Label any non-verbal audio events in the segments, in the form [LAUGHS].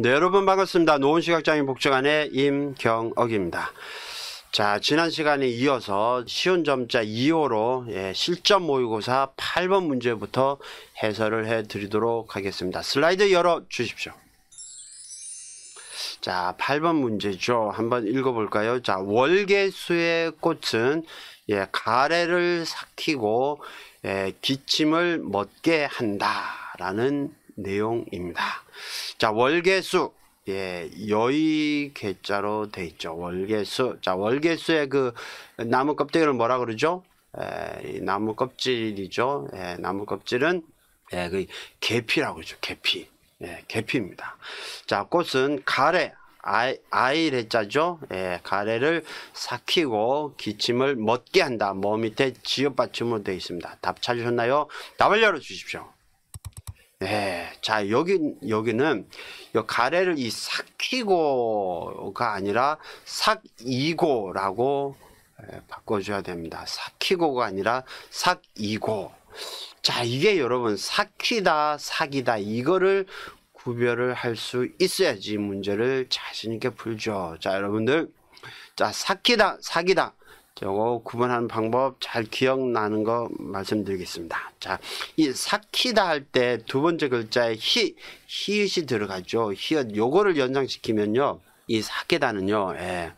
네, 여러분 반갑습니다. 노원시각장인 애 복지관의 임경억입니다. 자, 지난 시간에 이어서 쉬운 점자 2호로 예, 실전 모의고사 8번 문제부터 해설을 해 드리도록 하겠습니다. 슬라이드 열어 주십시오. 자, 8번 문제죠. 한번 읽어 볼까요? 자, 월계수의 꽃은 예, 가래를 삭히고 예, 기침을 멎게 한다라는 내용입니다. 자, 월계수. 예, 여의 개자로 돼 있죠. 월계수. 자, 월계수의 그 나무 껍데기를 뭐라 그러죠? 에, 나무 껍질이죠. 에, 예, 나무 껍질은 예, 그 계피라고 그러죠. 계피. 예, 계피입니다. 자, 꽃은 가래. 아이, 아이레자죠. 예, 가래를 삭히고 기침을 멎게 한다. 뭐 밑에 지읒 받침으로 되어 있습니다. 답 찾으셨나요? 답을 열어 주십시오. 예. 자, 여기, 여기는 요 가래를 이 삭히고가 아니라 삭이고라고 예, 바꿔줘야 됩니다. 삭히고가 아니라 삭이고. 자, 이게 여러분 삭히다, 삭이다 이거를 구별을 할 수 있어야지 문제를 자신있게 풀죠. 자, 여러분들. 자, 삭히다, 삭이다 저거 구분하는 방법 잘 기억나는 거 말씀드리겠습니다. 자, 이 삭히다 할 때 두 번째 글자에 히, 히읗이 들어가죠. 히읗, 요거를 연장시키면요. 이 삭히다는요, 예.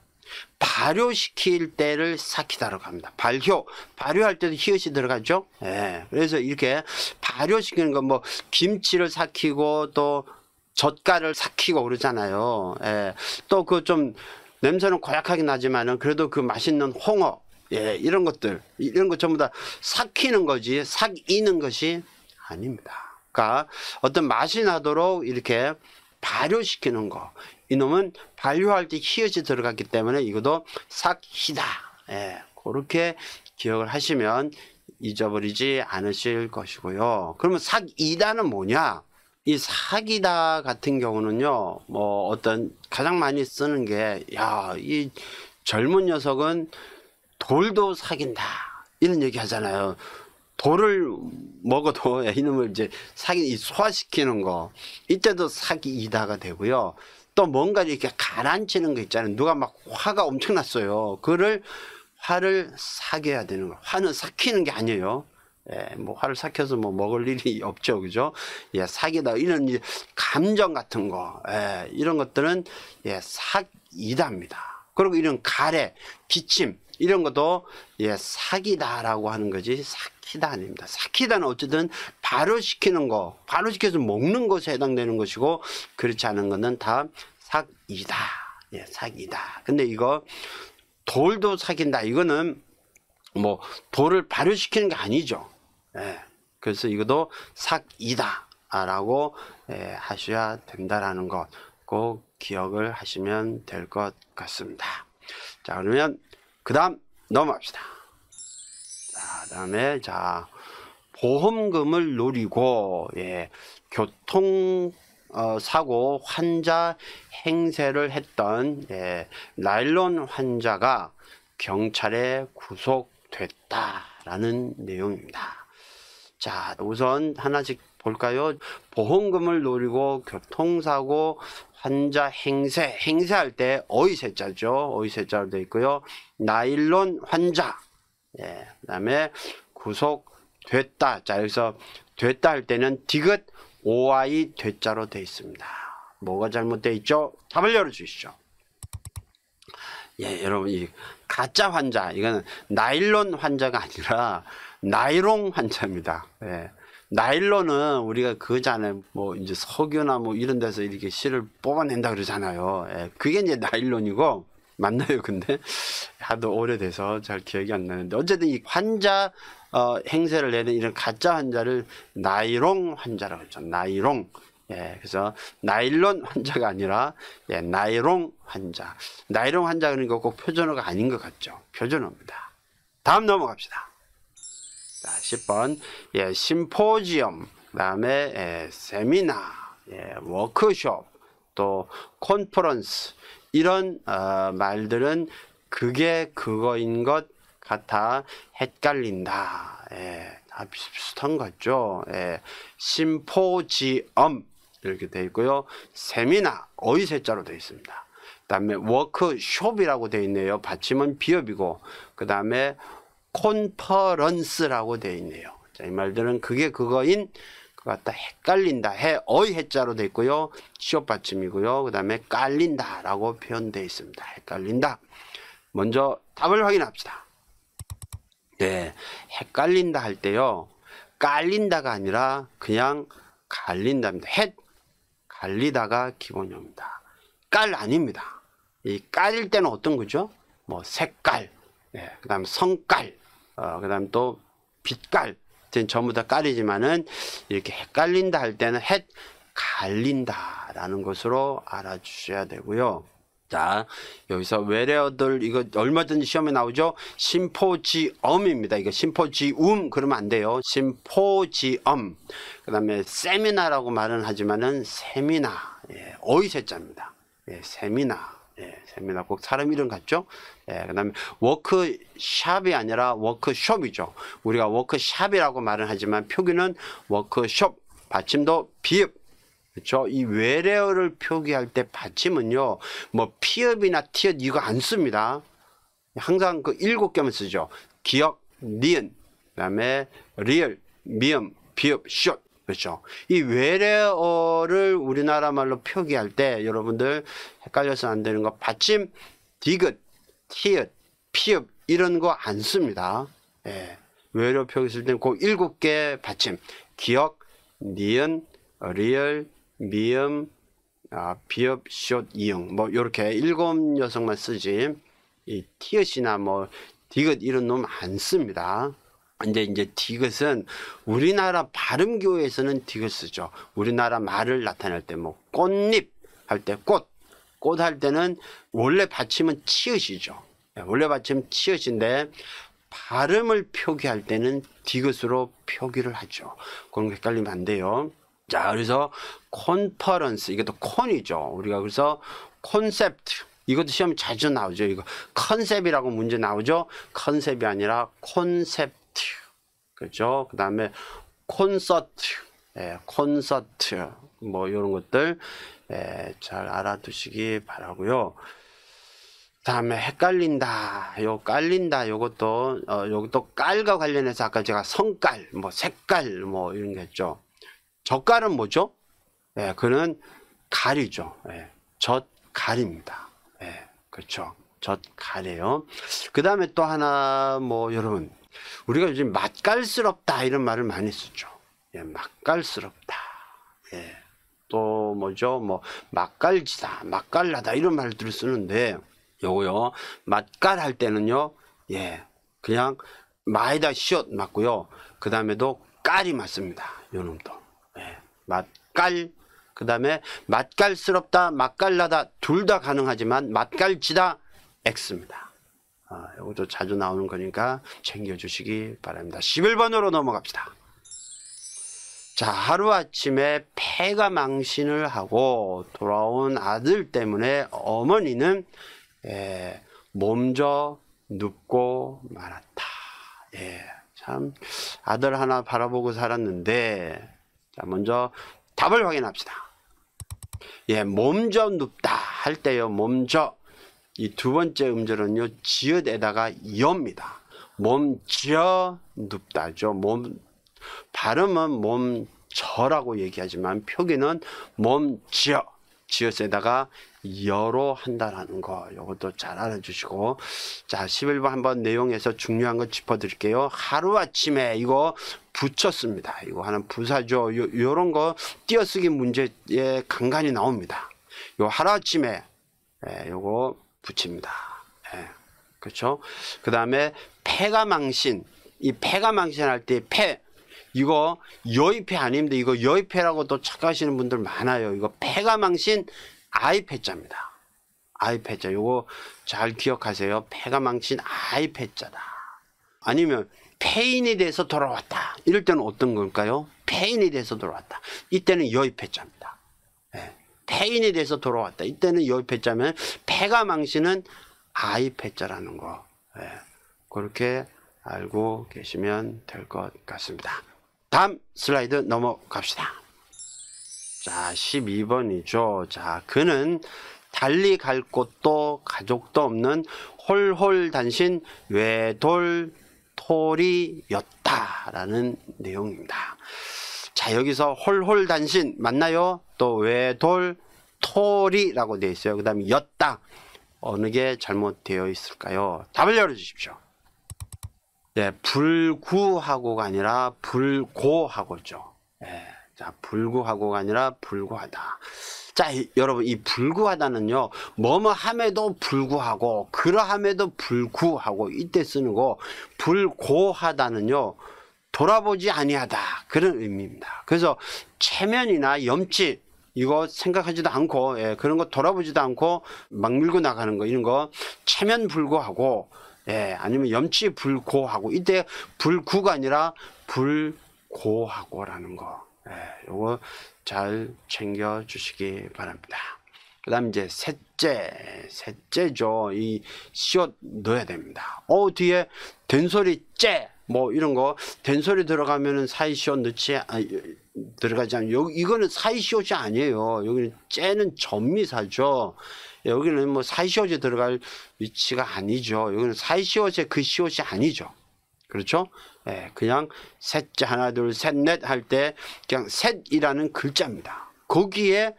발효시킬 때를 삭히다라고 합니다. 발효, 발효할 때도 히읗이 들어가죠. 예. 그래서 이렇게 발효시키는 건 뭐 김치를 삭히고 또 젓갈을 삭히고 그러잖아요. 예. 또 그 좀 냄새는 고약하게 나지만은 그래도 그 맛있는 홍어 예 이런 것들 이런 것 전부 다 삭히는 거지 삭이는 것이 아닙니다. 그러니까 어떤 맛이 나도록 이렇게 발효시키는 거 이놈은 발효할 때 히읗이 들어갔기 때문에 이것도 삭히다 예 그렇게 기억을 하시면 잊어버리지 않으실 것이고요. 그러면 삭이다는 뭐냐? 이 사기다 같은 경우는요, 뭐 어떤 가장 많이 쓰는 게, 야, 이 젊은 녀석은 돌도 사귄다. 이런 얘기 하잖아요. 돌을 먹어도 [LAUGHS] 이놈을 이제 사기, 소화시키는 거. 이때도 사기이다가 되고요. 또 뭔가 이렇게 가라앉히는 거 있잖아요. 누가 막 화가 엄청났어요. 그를 화를 사겨야 되는 거. 화는 삭히는 게 아니에요. 예, 뭐 화를 삭혀서 뭐 먹을 일이 [LAUGHS] 없죠, 그죠? 예, 사기다 이런 이제 감정 같은 거, 예, 이런 것들은 예, 사기다입니다. 그리고 이런 가래, 기침 이런 것도 예, 사기다라고 하는 거지 사키다 아닙니다. 사키다는 어쨌든 바로 시키는 거, 바로 시켜서 먹는 것에 해당되는 것이고 그렇지 않은 것은 다 사기다, 예, 사기다. 근데 이거 돌도 사귄다 이거는 뭐 돌을 발효시키는 게 아니죠. 예. 그래서 이것도 삭이다라고 예, 하셔야 된다라는 것 꼭 기억을 하시면 될 것 같습니다. 자 그러면 그 다음 넘어갑시다. 자 다음에 자 보험금을 노리고 예, 교통 어, 사고 환자 행세를 했던 예, 나일론 환자가 경찰에 구속 됐다라는 내용입니다. 자, 우선 하나씩 볼까요? 보험금을 노리고 교통사고 환자 행세, 행세할 때 어이세자죠. 어이세자로 되어 있고요. 나일론 환자, 예, 그 다음에 구속됐다. 자, 여기서 됐다 할 때는 디귿 오아이 됐자로 되어 있습니다. 뭐가 잘못되어 있죠? 답을 열어주시죠. 예, 여러분 이 가짜 환자 이거는 나일론 환자가 아니라 나일롱 환자입니다. 예. 나일론은 우리가 그 전에 뭐 이제 석유나 뭐 이런 데서 이렇게 실을 뽑아낸다 그러잖아요. 예. 그게 이제 나일론이고 맞나요? 근데 하도 오래돼서 잘 기억이 안 나는데 어쨌든 이 환자 어, 행세를 내는 이런 가짜 환자를 나일롱 환자라고 했죠. 나일롱 예, 그래서 나일론 환자가 아니라 예, 나이롱 환자. 나이롱 환자 그러니까 꼭 표준어가 아닌 것 같죠. 표준어입니다. 다음 넘어갑시다. 자, 10번. 예, 심포지엄. 그다음에 예, 세미나, 예, 워크숍, 또 컨퍼런스 이런 어, 말들은 그게 그거인 것 같아 헷갈린다. 예, 아, 비슷비슷한 거죠. 예, 심포지엄 이렇게 돼 있고요. 세미나 어휘세자로 돼 있습니다. 그다음에 워크숍이라고 돼 있네요. 받침은 비읍이고 그다음에 콘퍼런스라고 돼 있네요. 자, 이 말들은 그게 그거인 그 같다 헷갈린다 해 어이 해자로 돼 있고요. 취업 받침이고요. 그다음에 깔린다라고 표현돼 있습니다. 헷갈린다. 먼저 답을 확인합시다. 네, 헷갈린다 할 때요. 깔린다가 아니라 그냥 갈린답니다. 헷 달리다가 기본형입니다. 깔 아닙니다. 이 깔일 때는 어떤 거죠? 뭐 색깔, 네, 예, 그 다음 성깔, 어, 그 다음 또 빛깔, 전부 다 깔이지만은 이렇게 헷갈린다 할 때는 헷갈린다라는 것으로 알아주셔야 되고요. 자, 여기서 외래어들 이거 얼마든지 시험에 나오죠. 심포지엄입니다. 이거 심포지움 그러면 안 돼요. 심포지엄. 그다음에 세미나라고 말은 하지만은 세미나. 예, 어휘세자입니다. 예, 세미나. 예, 세미나 꼭 사람 이름 같죠? 예, 그다음에 워크샵이 아니라 워크숍이죠. 우리가 워크샵이라고 말은 하지만 표기는 워크숍, 받침도 비읍 그렇죠? 이 외래어를 표기할 때 받침은요. 뭐 피읍이나 티읕 이거 안 씁니다. 항상 그 일곱 개만 쓰죠. 기억, 니은, 그다음에 리을, 미음, 비읍, 슛. 그렇죠. 이 외래어를 우리나라 말로 표기할 때 여러분들 헷갈려서 안 되는 거 받침, 디귿, 티읕, 피읍 이런 거 안 씁니다. 예. 외래어 표기 쓸 때는 그 일곱 개 받침. 기억, 니은, 리을, 미음, 아, 비읍, 숏, 이응 뭐 이렇게 일곱 여성만 쓰지 이 티읕이나 뭐 디귿 이런 놈 안 씁니다. 근데 이제 디귿은 우리나라 발음교에서는 디귿 쓰죠. 우리나라 말을 나타낼 때 뭐 꽃잎 할 때 꽃, 꽃 할 때는 원래 받침은 치읓이죠. 예, 원래 받침 치읓인데 발음을 표기할 때는 디귿으로 표기를 하죠. 그런 헷갈리면 안 돼요. 자, 그래서 컨퍼런스 이게 또 콘이죠. 우리가 그래서 콘셉트 이것도 시험에 자주 나오죠. 이거 컨셉이라고 문제 나오죠. 컨셉이 아니라 콘셉트 그렇죠. 그 다음에 콘서트, 예, 콘서트 뭐 이런 것들 예, 잘 알아두시기 바라고요. 다음에 헷갈린다. 요 깔린다. 요것도 어, 요것도 깔과 관련해서 아까 제가 성깔, 뭐 색깔 뭐 이런 게 있죠. 젓갈은 뭐죠? 예, 그는 갈이죠. 예, 젓갈입니다. 예, 그렇죠. 젓갈이에요. 그 다음에 또 하나 뭐 여러분 우리가 요즘 맛깔스럽다 이런 말을 많이 쓰죠. 예, 맛깔스럽다. 예, 또 뭐죠? 뭐 맛깔지다, 맛깔나다 이런 말들을 쓰는데 요거요. 맛깔 할 때는요. 예, 그냥 마에다 시옷 맞고요. 그 다음에도 깔이 맞습니다. 요 놈도. 맛깔 그 다음에 맛깔스럽다 맛깔나다 둘 다 가능하지만 맛깔지다 X입니다. 아, 이것도 자주 나오는 거니까 챙겨주시기 바랍니다. 11번으로 넘어갑시다. 자 하루아침에 폐가 망신을 하고 돌아온 아들 때문에 어머니는 예, 몸져 눕고 말았다. 예, 참 아들 하나 바라보고 살았는데 자, 먼저 답을 확인합시다. 예, 몸져 눕다 할 때요. 몸져. 이 두 번째 음절은요. 지읒에다가 여입니다. 몸져 눕다죠. 몸 발음은 몸져라고 얘기하지만 표기는 몸져 지어에다가 여로 한다라는 거 이것도 잘 알아주시고 자 11번 한번 내용에서 중요한 거 짚어드릴게요 하루아침에 이거 붙였습니다 이거 하는 부사죠 요, 요런 거 띄어쓰기 문제에 간간히 나옵니다 요 하루아침에 예, 요거 붙입니다 예, 그렇죠 그 다음에 폐가 망신 이 폐가 망신할 때폐 이거 여의패 아닙니다. 이거 여의패라고 도 착각하시는 분들 많아요. 이거 패가 망신 아이패자입니다. 아이패자 이거 잘 기억하세요. 패가 망신 아이패자다. 아니면 폐인이 돼서 돌아왔다. 이럴 때는 어떤 걸까요? 폐인이 돼서 돌아왔다. 이때는 여의패자입니다. 네. 폐인이 돼서 돌아왔다. 이때는 여의패자면 패가 망신은 아이패자라는 거. 네. 그렇게 알고 계시면 될 것 같습니다. 다음 슬라이드 넘어갑시다. 자, 12번이죠. 자, 그는 달리 갈 곳도 가족도 없는 홀홀단신 외돌 토리였다라는 내용입니다. 자, 여기서 홀홀단신 맞나요? 또 외돌 토리라고 되어 있어요. 그 다음에 였다. 어느 게 잘못되어 있을까요? 답을 열어주십시오. 네, 불구하고가 아니라 불고하고죠. 네, 자, 불구하고가 아니라 불구하다. 자, 이, 여러분 이 불구하다는요. 뭐뭐 함에도 불구하고 그러함에도 불구하고 이때 쓰는 거 불고하다는요. 돌아보지 아니하다 그런 의미입니다. 그래서 체면이나 염치 이거 생각하지도 않고 예, 그런 거 돌아보지도 않고 막 밀고 나가는 거 이런 거 체면 불구하고 예, 아니면 염치 불고하고 이때 불구가 아니라 불고하고라는 거. 예, 요거 잘 챙겨 주시기 바랍니다. 그다음 이제 셋째, 셋째죠. 이 시옷 넣어야 됩니다. 어 뒤에 된소리 째. 뭐 이런 거 된소리 들어가면은 사이시옷 넣지 아, 들어가지 않요 이거는 사이시옷이 아니에요. 여기는 째는 전미사죠. 여기는 뭐사이시옷에 들어갈 위치가 아니죠. 여기는 사이시옷의 그 시옷이 아니죠. 그렇죠? 예, 그냥 셋째 하나 둘 셋 넷 할 때 그냥 셋이라는 글자입니다. 거기에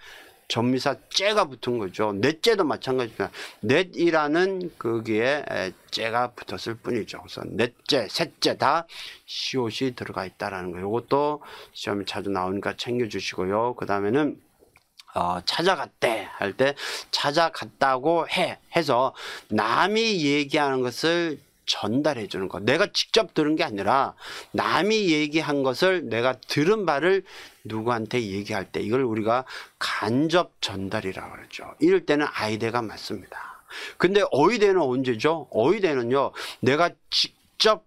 전미사 째가 붙은 거죠. 넷째도 마찬가지입니다. 넷이라는 거기에 예, 째가 붙었을 뿐이죠. 그래서 넷째, 셋째 다 시옷이 들어가 있다라는 거. 이것도 시험에 자주 나오니까 챙겨주시고요. 그 다음에는 어, 찾아갔대 할 때 찾아갔다고 해 해서 남이 얘기하는 것을 전달해 주는 것. 내가 직접 들은 게 아니라 남이 얘기한 것을 내가 들은 바를 누구한테 얘기할 때 이걸 우리가 간접 전달이라고 그러죠. 이럴 때는 아이디가 맞습니다. 근데 어휘대는 언제죠? 어휘대는요. 내가 직접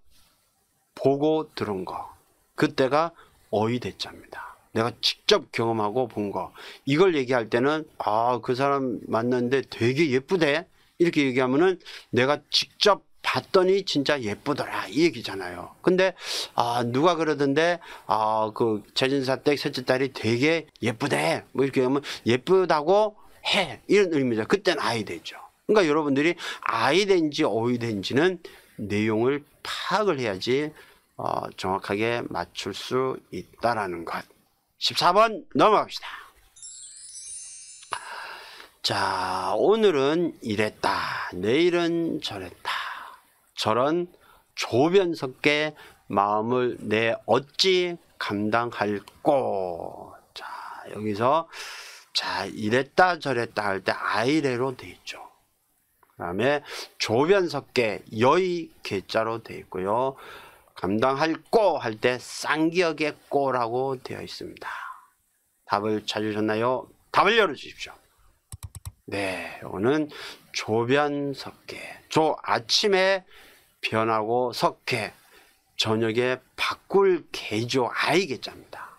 보고 들은 거. 그때가 어휘대자입니다. 내가 직접 경험하고 본 거. 이걸 얘기할 때는 아, 그 사람 만났는데 되게 예쁘대. 이렇게 얘기하면은 내가 직접 봤더니 진짜 예쁘더라 이 얘기잖아요. 근데 아 누가 그러던데 아그 재진사 댁 셋째 딸이 되게 예쁘대 뭐 이렇게 하면 예쁘다고 해 이런 의미죠. 그땐 아이 되죠. 그러니까 여러분들이 아이 된지 어이 된지는 내용을 파악을 해야지 어, 정확하게 맞출 수 있다라는 것. 14번 넘어갑시다. 자, 오늘은 이랬다. 내일은 저랬다. 저런 조변석의 마음을 내 어찌 감당할꼬. 자, 여기서 자, 이랬다 저랬다 할 때 아이래로 돼 있죠. 그 다음에 조변석계 여의 개자로 돼 있고요. 감당할 꼬 할 때 쌍기역의 꼬라고 되어 있습니다. 답을 찾으셨나요? 답을 열어주십시오. 네, 오늘 조변 석계, 조 아침에 변하고 석계, 저녁에 바꿀 개조 아이게 짭니다.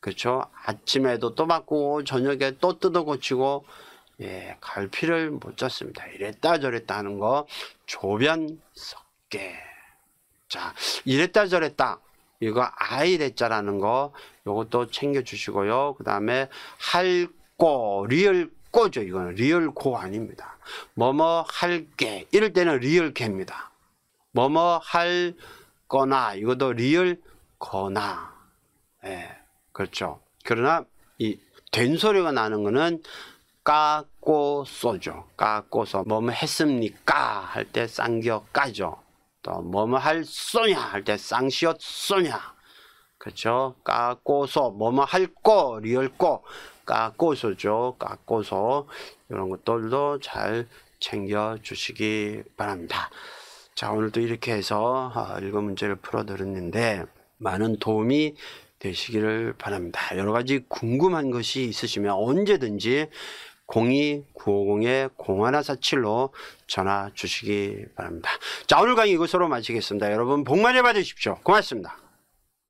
그렇죠? 아침에도 또 바꾸고 저녁에 또 뜯어 고치고 예, 갈피를 못 짰습니다. 이랬다 저랬다 하는 거 조변 석계. 자, 이랬다 저랬다. 이거 아이랬자라는 거이것도 챙겨 주시고요. 그다음에 할고 리얼 꼬죠. 이거는 리얼 고 아닙니다. 뭐뭐 할게 이럴 때는 리얼 개입니다. 뭐뭐 할 거나 이것도 리얼 거나. 예. 그렇죠. 그러나 이 된소리가 나는 거는 까꼬 쏘죠. 까꼬 쏘. 뭐뭐 했습니까? 할 때 쌍겨 까죠. 또 뭐뭐 할 소냐 할 때 쌍시옷 소냐 그렇죠 까꼬소 뭐뭐 할꼬 리얼꼬 까꼬소죠 까꼬소 이런 것들도 잘 챙겨 주시기 바랍니다 자 오늘도 이렇게 해서 일곱 아, 문제를 풀어드렸는데 많은 도움이 되시기를 바랍니다 여러가지 궁금한 것이 있으시면 언제든지 02-950-0147로 전화 주시기 바랍니다. 자, 오늘 강의 이것으로 마치겠습니다. 여러분 복 많이 받으십시오. 고맙습니다.